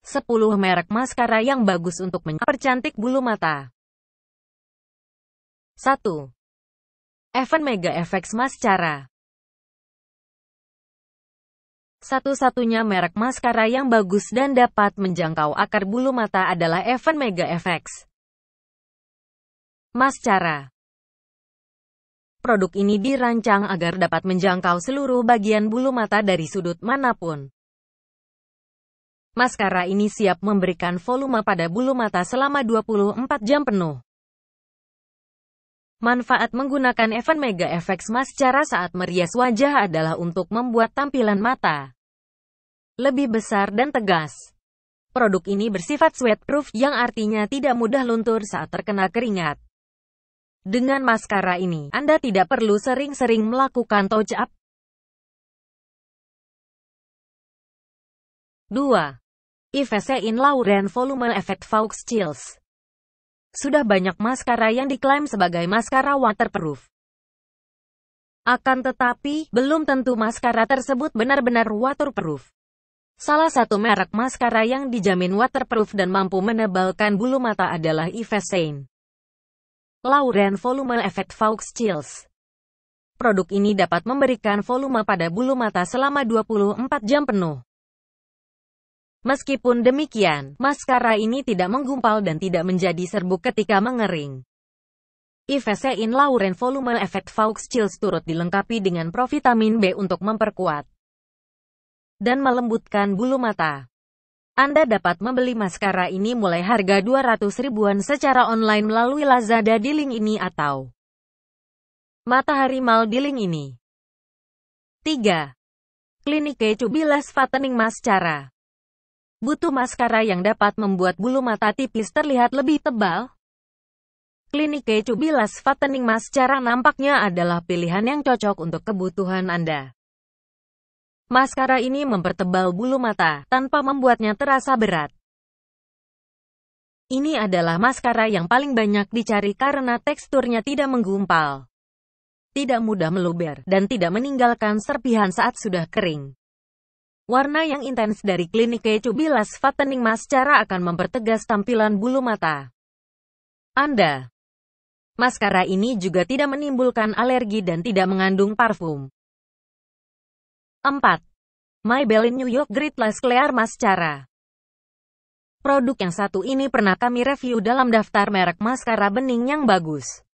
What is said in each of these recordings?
10 merek maskara yang bagus untuk mempercantik bulu mata. 1. Evan Mega FX Mascara Satu-satunya merek maskara yang bagus dan dapat menjangkau akar bulu mata adalah Evan Mega FX. Mascara Produk ini dirancang agar dapat menjangkau seluruh bagian bulu mata dari sudut manapun. Maskara ini siap memberikan volume pada bulu mata selama 24 jam penuh. Manfaat menggunakan Evan Mega FX Mascara saat merias wajah adalah untuk membuat tampilan mata lebih besar dan tegas. Produk ini bersifat sweatproof yang artinya tidak mudah luntur saat terkena keringat. Dengan maskara ini, Anda tidak perlu sering-sering melakukan touch up. 2. IVC in Lauren Volume Effect Faux Chills. Sudah banyak maskara yang diklaim sebagai maskara waterproof. Akan tetapi, belum tentu maskara tersebut benar-benar waterproof. Salah satu merek maskara yang dijamin waterproof dan mampu menebalkan bulu mata adalah Ivesain. Lauren Volume Effect Faux Chills. Produk ini dapat memberikan volume pada bulu mata selama 24 jam penuh. Meskipun demikian, maskara ini tidak menggumpal dan tidak menjadi serbuk ketika mengering. in Lauren Volume Effect Faux Chills turut dilengkapi dengan provitamin B untuk memperkuat dan melembutkan bulu mata. Anda dapat membeli maskara ini mulai harga 200 ribuan secara online melalui Lazada di link ini atau Matahari Mal di link ini. 3. Klinik Kecubilas Fattening Mascara Butuh maskara yang dapat membuat bulu mata tipis terlihat lebih tebal. Klinik Cubilas Fattening Mascara nampaknya adalah pilihan yang cocok untuk kebutuhan Anda. Maskara ini mempertebal bulu mata tanpa membuatnya terasa berat. Ini adalah maskara yang paling banyak dicari karena teksturnya tidak menggumpal, tidak mudah meluber, dan tidak meninggalkan serpihan saat sudah kering. Warna yang intens dari klinik kecubilas Fattening maskara akan mempertegas tampilan bulu mata Anda. Maskara ini juga tidak menimbulkan alergi dan tidak mengandung parfum. 4. Maybelline New York Grid Clear Mascara Produk yang satu ini pernah kami review dalam daftar merek maskara bening yang bagus.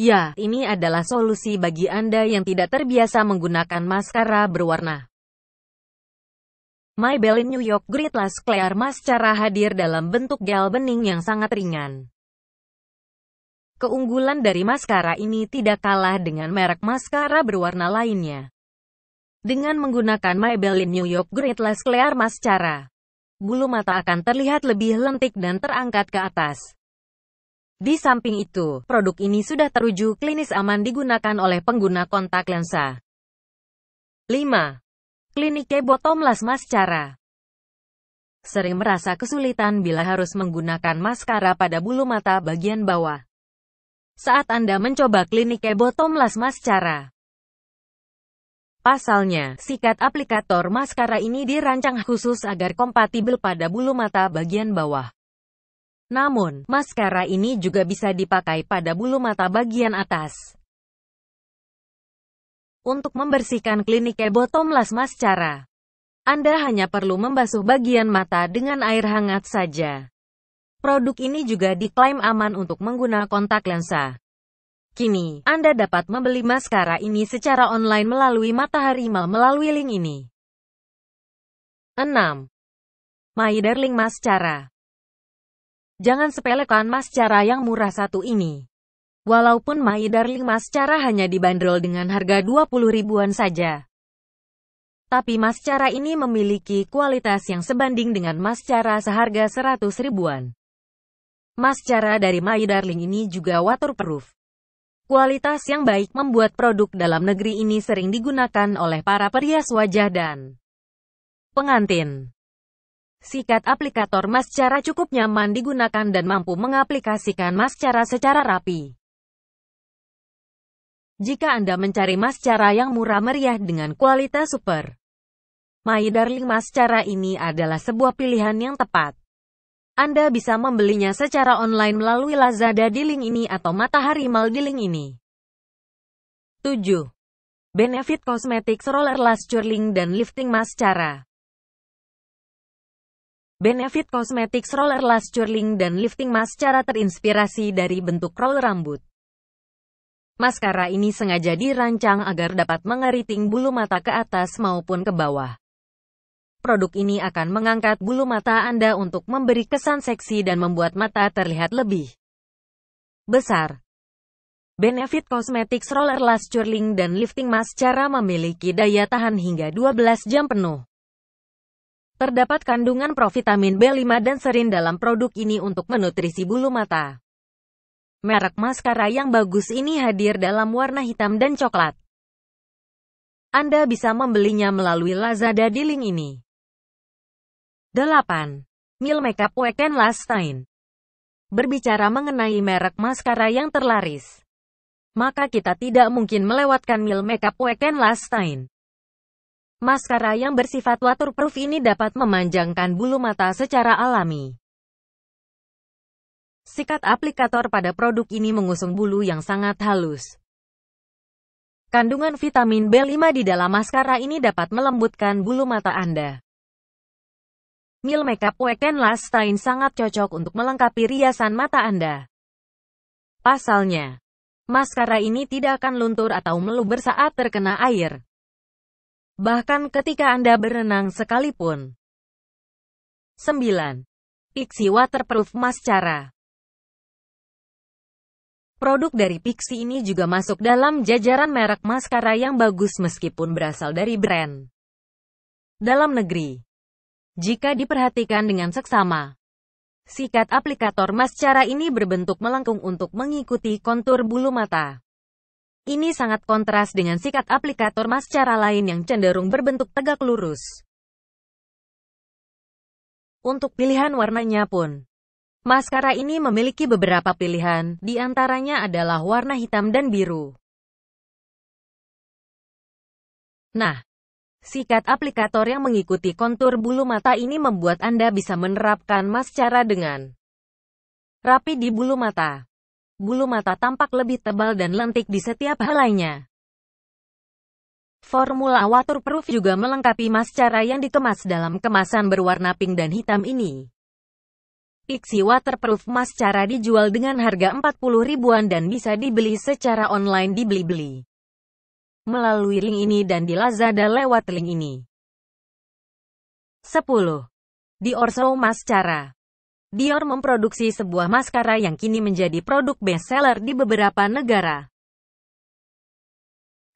Ya, ini adalah solusi bagi Anda yang tidak terbiasa menggunakan maskara berwarna. Maybelline New York Great Clear Mask secara hadir dalam bentuk gel bening yang sangat ringan. Keunggulan dari maskara ini tidak kalah dengan merek maskara berwarna lainnya. Dengan menggunakan Maybelline New York Great Last Clear secara, bulu mata akan terlihat lebih lentik dan terangkat ke atas. Di samping itu, produk ini sudah teruji klinis aman digunakan oleh pengguna kontak lensa. 5 klinik Bottomless Mascara sering merasa kesulitan bila harus menggunakan maskara pada bulu mata bagian bawah. Saat Anda mencoba klinik Bottomless Mascara. Pasalnya, sikat aplikator maskara ini dirancang khusus agar kompatibel pada bulu mata bagian bawah. Namun, maskara ini juga bisa dipakai pada bulu mata bagian atas. Untuk membersihkan klinik ebotomulasma secara Anda hanya perlu membasuh bagian mata dengan air hangat saja. Produk ini juga diklaim aman untuk menggunakan kontak lensa. Kini, Anda dapat membeli maskara ini secara online melalui Matahari Mal melalui link ini. 6. My Darling Mascara Jangan sepelekan mascara yang murah satu ini. Walaupun darling Mas cara hanya dibanderol dengan harga 20 ribuan saja. Tapi mas cara ini memiliki kualitas yang sebanding dengan mas cara seharga 100 ribuan. Mas cara dari My Darling ini juga waterproof. Kualitas yang baik membuat produk dalam negeri ini sering digunakan oleh para perias wajah dan pengantin. Sikat aplikator mas cara cukup nyaman digunakan dan mampu mengaplikasikan mas cara secara rapi. Jika Anda mencari mas cara yang murah meriah dengan kualitas super, My Darling Mas cara ini adalah sebuah pilihan yang tepat. Anda bisa membelinya secara online melalui Lazada di link ini atau Matahari Mall di link ini. 7. Benefit Cosmetics Lash Curling dan Lifting Mascara Benefit Cosmetics Lash Curling dan Lifting Mascara terinspirasi dari bentuk roller rambut. Maskara ini sengaja dirancang agar dapat mengeriting bulu mata ke atas maupun ke bawah. Produk ini akan mengangkat bulu mata Anda untuk memberi kesan seksi dan membuat mata terlihat lebih besar. Benefit Cosmetics lash Curling dan Lifting Mask cara memiliki daya tahan hingga 12 jam penuh. Terdapat kandungan provitamin B5 dan serin dalam produk ini untuk menutrisi bulu mata. Merek maskara yang bagus ini hadir dalam warna hitam dan coklat. Anda bisa membelinya melalui Lazada di link ini. 8. Mil Makeup Weekend Last Time Berbicara mengenai merek maskara yang terlaris, maka kita tidak mungkin melewatkan Mil Makeup Weekend Last Time. Maskara yang bersifat waterproof ini dapat memanjangkan bulu mata secara alami. Sikat aplikator pada produk ini mengusung bulu yang sangat halus. Kandungan vitamin B5 di dalam maskara ini dapat melembutkan bulu mata Anda. Mil Makeup Weekend Last Stain sangat cocok untuk melengkapi riasan mata Anda. Pasalnya, maskara ini tidak akan luntur atau meluber saat terkena air. Bahkan ketika Anda berenang sekalipun. 9. Pixie Waterproof Mascara Produk dari Pixi ini juga masuk dalam jajaran merek maskara yang bagus meskipun berasal dari brand dalam negeri. Jika diperhatikan dengan seksama, sikat aplikator maskara ini berbentuk melengkung untuk mengikuti kontur bulu mata. Ini sangat kontras dengan sikat aplikator maskara lain yang cenderung berbentuk tegak lurus. Untuk pilihan warnanya pun, Maskara ini memiliki beberapa pilihan, di antaranya adalah warna hitam dan biru. Nah, sikat aplikator yang mengikuti kontur bulu mata ini membuat Anda bisa menerapkan maskara dengan rapi di bulu mata. Bulu mata tampak lebih tebal dan lentik di setiap helainya. Formula waterproof juga melengkapi mascara yang dikemas dalam kemasan berwarna pink dan hitam ini. Ixi waterproof mask cara dijual dengan harga 40 ribuan dan bisa dibeli secara online di Blibli. Melalui link ini dan di Lazada lewat link ini. 10. Dior Show Mascara Dior memproduksi sebuah maskara yang kini menjadi produk bestseller di beberapa negara.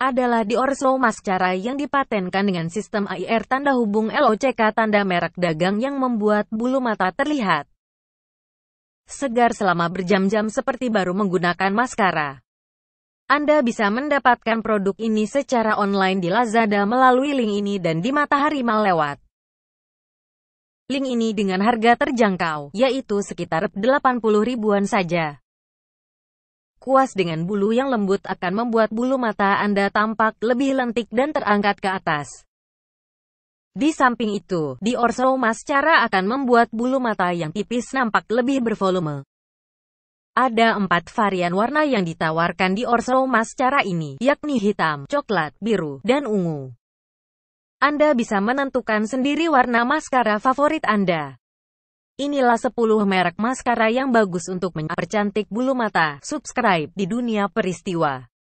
Adalah Dior Show Mascara yang dipatenkan dengan sistem AIR tanda hubung LOCK tanda merek dagang yang membuat bulu mata terlihat segar selama berjam-jam seperti baru menggunakan maskara. Anda bisa mendapatkan produk ini secara online di Lazada melalui link ini dan di Matahari Mal lewat. Link ini dengan harga terjangkau, yaitu sekitar 80 ribuan saja. Kuas dengan bulu yang lembut akan membuat bulu mata Anda tampak lebih lentik dan terangkat ke atas. Di samping itu, di Orsoroma Mascara akan membuat bulu mata yang tipis nampak lebih bervolume. Ada empat varian warna yang ditawarkan di Orsoroma Mascara ini, yakni hitam, coklat, biru, dan ungu. Anda bisa menentukan sendiri warna maskara favorit Anda. Inilah 10 merek maskara yang bagus untuk mempercantik bulu mata. Subscribe di Dunia Peristiwa.